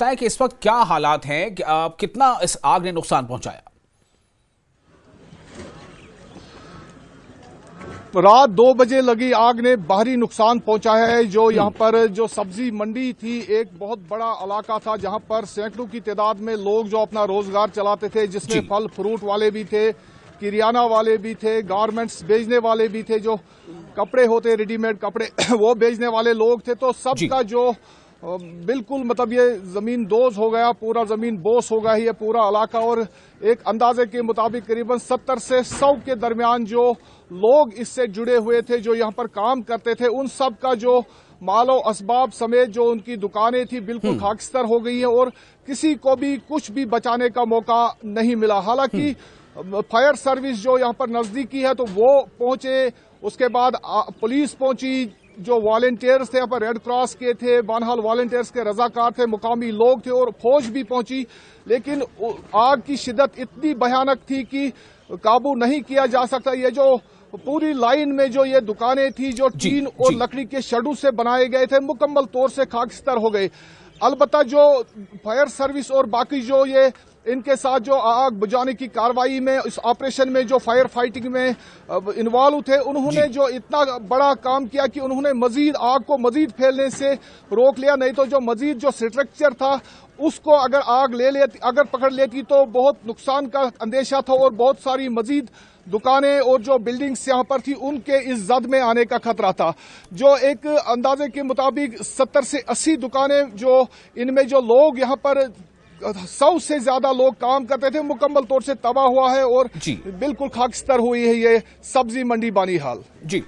लगता है कि इस वक्त क्या हालात हैं कि आप कितना इस आग ने नुकसान पहुंचाया रात दो बजे लगी आग ने बाहरी नुकसान पहुंचाया है जो यहाँ हम्म। पर जो सब्जी मंडी थी एक बहुत बड़ा इलाका था जहाँ पर सैकड़ों की तादाद में लोग जो अपना रोजगार चलाते थे जिसमें फल फ्रूट वाले भी थे किरियाना वाले भी थे गारमेंट्स बेचने वाले भी थे जो कपड़े होते रेडीमेड कपड़े वो बेचने वाले लोग थे तो सबका जो बिल्कुल मतलब ये ज़मीन दोज हो गया पूरा ज़मीन बोस हो गया ये पूरा इलाका और एक अंदाजे के मुताबिक करीबन 70 से 100 के दरमियान जो लोग इससे जुड़े हुए थे जो यहाँ पर काम करते थे उन सब का जो मालो असबाब समेत जो उनकी दुकानें थी बिल्कुल हम्म। खाकिस्तर हो गई है और किसी को भी कुछ भी बचाने का मौका नहीं मिला हालांकि हम्म। फायर सर्विस जो यहाँ पर नजदीकी है तो वो पहुंचे उसके बाद पुलिस पहुंची जो वॉल्टियर्स थे पर रेड क्रॉस के थे बानहाल वॉल्टियर्स के रजाकार थे मुकामी लोग थे और फौज भी पहुंची लेकिन आग की शिद्दत इतनी भयानक थी कि काबू नहीं किया जा सकता ये जो पूरी लाइन में जो ये दुकानें थी जो टीन और लकड़ी के शडू से बनाए गए थे मुकम्मल तौर से खाकिस्तर हो गए अलबत् जो फायर सर्विस और बाकी जो ये इनके साथ जो आग बुझाने की कार्रवाई में इस ऑपरेशन में जो फायर फाइटिंग में इन्वॉल्व थे उन्होंने जो इतना बड़ा काम किया कि उन्होंने मजीद आग को मजीद फैलने से रोक लिया नहीं तो जो मजीद जो स्ट्रक्चर था उसको अगर आग ले लेती अगर पकड़ लेती तो बहुत नुकसान का अंदेशा था और बहुत सारी मजीद दुकानें और जो बिल्डिंग्स यहाँ पर थी उनके इस जद में आने का खतरा था जो एक अंदाजे के मुताबिक सत्तर से अस्सी दुकानें जो इनमें जो लोग यहाँ पर सौ से ज्यादा लोग काम करते थे मुकम्मल तौर से तबाह हुआ है और बिल्कुल खाकस्तर हुई है ये सब्जी मंडी बानी हाल जी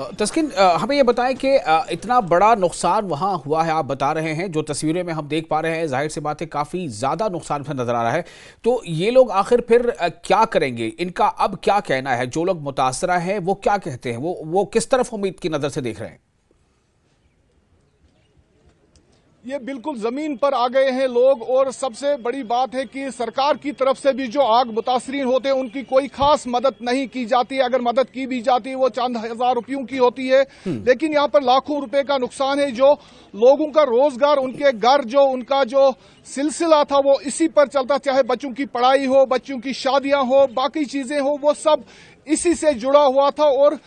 तस्किन हमें ये बताएं कि इतना बड़ा नुकसान वहाँ हुआ है आप बता रहे हैं जो तस्वीरें में हम देख पा रहे हैं जाहिर सी बात है काफ़ी ज़्यादा नुकसान फिर नज़र आ रहा है तो ये लोग आखिर फिर क्या करेंगे इनका अब क्या कहना है जो लोग मुतासरा हैं वो क्या कहते हैं वो वो किस तरफ उम्मीद की नज़र से देख रहे हैं ये बिल्कुल जमीन पर आ गए हैं लोग और सबसे बड़ी बात है कि सरकार की तरफ से भी जो आग मुतासरीन होते हैं उनकी कोई खास मदद नहीं की जाती अगर मदद की भी जाती है वो चंद हजार रुपयों की होती है हम्म। लेकिन यहाँ पर लाखों रुपए का नुकसान है जो लोगों का रोजगार उनके घर जो उनका जो सिलसिला था वो इसी पर चलता चाहे बच्चों की पढ़ाई हो बच्चों की शादियां हो बाकी चीजें हो वो सब इसी से जुड़ा हुआ था और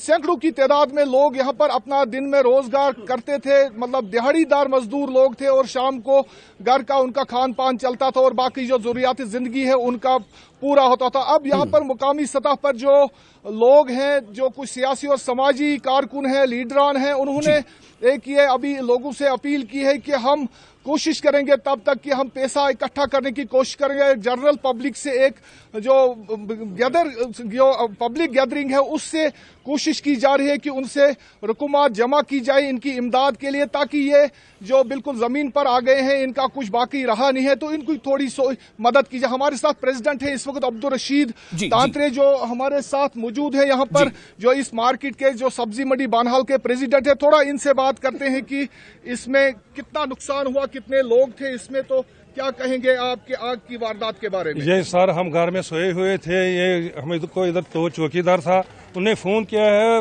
सैकड़ों की तादाद में लोग यहाँ पर अपना दिन में रोजगार करते थे मतलब दिहाड़ीदार मजदूर लोग थे और शाम को घर का उनका खान पान चलता था और बाकी जो जरूरिया जिंदगी है उनका पूरा होता था अब यहाँ हम्म। पर मुकामी सतह पर जो लोग हैं जो कुछ सियासी और समाजी कारकुन हैं लीडरान हैं उन्होंने एक ये अभी लोगों से अपील की है कि हम कोशिश करेंगे तब तक कि हम पैसा इकट्ठा करने की कोशिश करेंगे जनरल पब्लिक से एक जो गैदर जो पब्लिक गैदरिंग है उससे कोशिश की जा रही है कि उनसे रकूमत जमा की जाए इनकी इमदाद के लिए ताकि ये जो बिल्कुल ज़मीन पर आ गए हैं इनका कुछ बाकी रहा नहीं है तो इनकी थोड़ी मदद की जाए हमारे साथ प्रेसिडेंट है इस वक्त अब्दुल रशीद तांत्रे जो हमारे साथ मौजूद है यहाँ पर जो इस मार्केट के जो सब्जी मंडी बानहाल के प्रेजिडेंट है थोड़ा इनसे बात करते हैं कि इसमें कितना नुकसान हुआ कितने लोग थे इसमें तो क्या कहेंगे आपके आग की वारदात के बारे में ये सर हम घर में सोए हुए थे ये हमें को इधर तो चौकीदार था उन्हें फोन किया है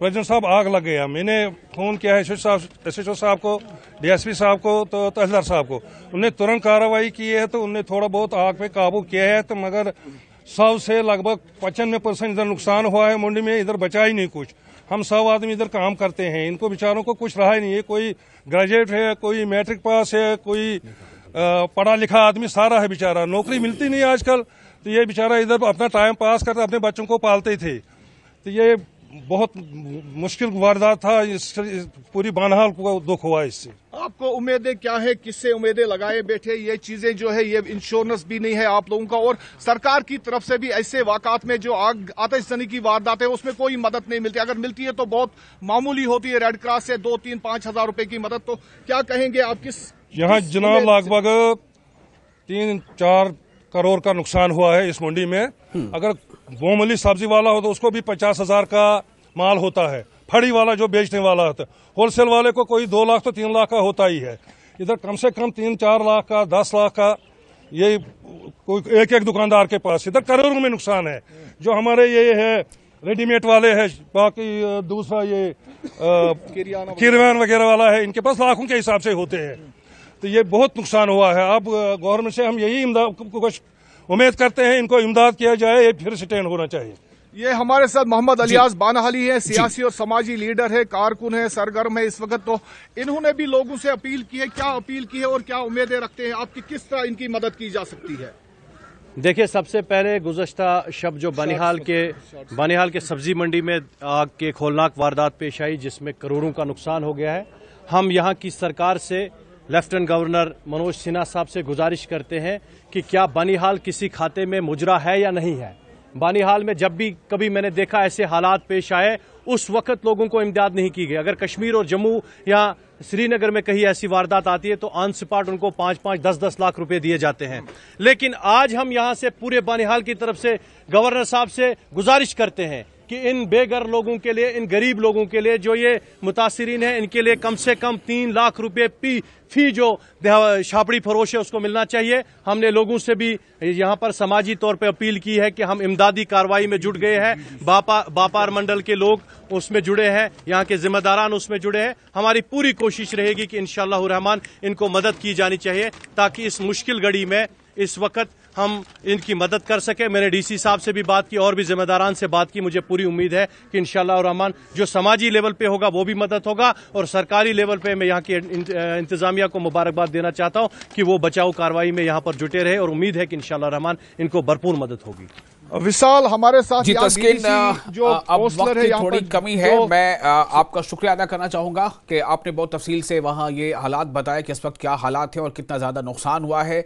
प्रजन साहब आग लग गया मैंने फोन किया है एस एच साहब को डीएसपी साहब को तो तहसीलदार साहब को उन्हें तुरंत कार्रवाई की है तो उन्हें थोड़ा बहुत आग पे काबू किया है तो मगर सौ से लगभग पचानवे परसेंट इधर नुकसान हुआ है मुंडी में इधर बचा ही नहीं कुछ हम सब आदमी इधर काम करते हैं इनको बेचारों को कुछ रहा ही नहीं है कोई ग्रेजुएट है कोई मैट्रिक पास है कोई पढ़ा लिखा आदमी सारा है बेचारा नौकरी मिलती नहीं आजकल तो ये बेचारा इधर अपना टाइम पास करते अपने बच्चों को पालते थे तो ये बहुत मुश्किल वारदात था इस पूरी बानहाल को दुख हुआ इससे आपको उम्मीदें क्या है किससे उम्मीदें लगाए बैठे ये चीजें जो है ये इंश्योरेंस भी नहीं है आप लोगों का और सरकार की तरफ से भी ऐसे वाकत में जो आग आतिशनी की वारदात है उसमें कोई मदद नहीं मिलती अगर मिलती है तो बहुत मामूली होती है रेड क्रॉस से दो तीन पांच हजार रूपए की मदद तो क्या कहेंगे आप किस यहाँ जनाब लगभग तीन चार करोड़ का नुकसान हुआ है इस मंडी में हम्म। अगर वो मली सब्जी वाला हो तो उसको भी पचास हजार का माल होता है फड़ी वाला जो बेचने वाला होता है होलसेल वाले को कोई दो लाख तो तीन लाख का होता ही है इधर कम से कम तीन चार लाख का दस लाख का ये कोई एक एक दुकानदार के पास इधर करोड़ों में नुकसान है जो हमारे ये है रेडीमेड वाले है बाकी दूसरा ये किरवान वगैरह वाला है इनके पास लाखों के हिसाब से होते हैं तो ये बहुत नुकसान हुआ है अब गवर्नमेंट से हम यही इमदाद उम्मीद करते हैं इनको इमदाद किया जाए ये फिर स्टैंड होना चाहिए ये हमारे साथ मोहम्मद अलियास बानहाली है सियासी और समाजी लीडर है कारकुन है सरगर्म है इस वक्त तो इन्होंने भी लोगों से अपील की है क्या अपील की है और क्या उम्मीदें रखते हैं आपकी किस तरह इनकी मदद की जा सकती है देखिए सबसे पहले गुजशत शब जो बनिहाल के बनिहाल के सब्जी मंडी में आग के खोलनाक वारदात पेश आई जिसमें करोड़ों का नुकसान हो गया है हम यहाँ की सरकार से लेफ्टिनेंट गवर्नर मनोज सिन्हा साहब से गुजारिश करते हैं कि क्या बनिहाल किसी खाते में मुजरा है या नहीं है बनिहाल में जब भी कभी मैंने देखा ऐसे हालात पेश आए उस वक्त लोगों को इमदाद नहीं की गई अगर कश्मीर और जम्मू या श्रीनगर में कहीं ऐसी वारदात आती है तो ऑन स्पॉट उनको पाँच पाँच दस दस लाख रुपए दिए जाते हैं लेकिन आज हम यहाँ से पूरे बनिहाल की तरफ से गवर्नर साहब से गुजारिश करते हैं कि इन बेघर लोगों के लिए इन गरीब लोगों के लिए जो ये मुतासरीन है इनके लिए कम से कम तीन लाख रुपये पी फी जो छापड़ी फरोश है उसको मिलना चाहिए हमने लोगों से भी यहाँ पर समाजी तौर पर अपील की है कि हम इमदादी कार्रवाई में जुट गए हैं बापा बापार मंडल के लोग उसमें जुड़े हैं यहाँ के जिम्मेदारान उसमें जुड़े हैं हमारी पूरी कोशिश रहेगी कि इन रहमान इनको मदद की जानी चाहिए ताकि इस मुश्किल घड़ी में इस वक्त हम इनकी मदद कर सके मैंने डीसी साहब से भी बात की और भी जिम्मेदारान से बात की मुझे पूरी उम्मीद है कि इन रहमान जो समाजी लेवल पे होगा वो भी मदद होगा और सरकारी लेवल पे मैं यहाँ की इंतजामिया को मुबारकबाद देना चाहता हूँ कि वो बचाव कार्रवाई में यहाँ पर जुटे रहे और उम्मीद है कि इन रहमान इनको भरपूर मदद होगी विशाल हमारे साथ जी तस्किन तो जो अब वक्त है थोड़ी कमी है तो मैं आपका शुक्रिया अदा करना चाहूंगा कि आपने बहुत तफसील से वहां ये हालात बताया कि इस वक्त क्या हालात हैं और कितना ज़्यादा नुकसान हुआ है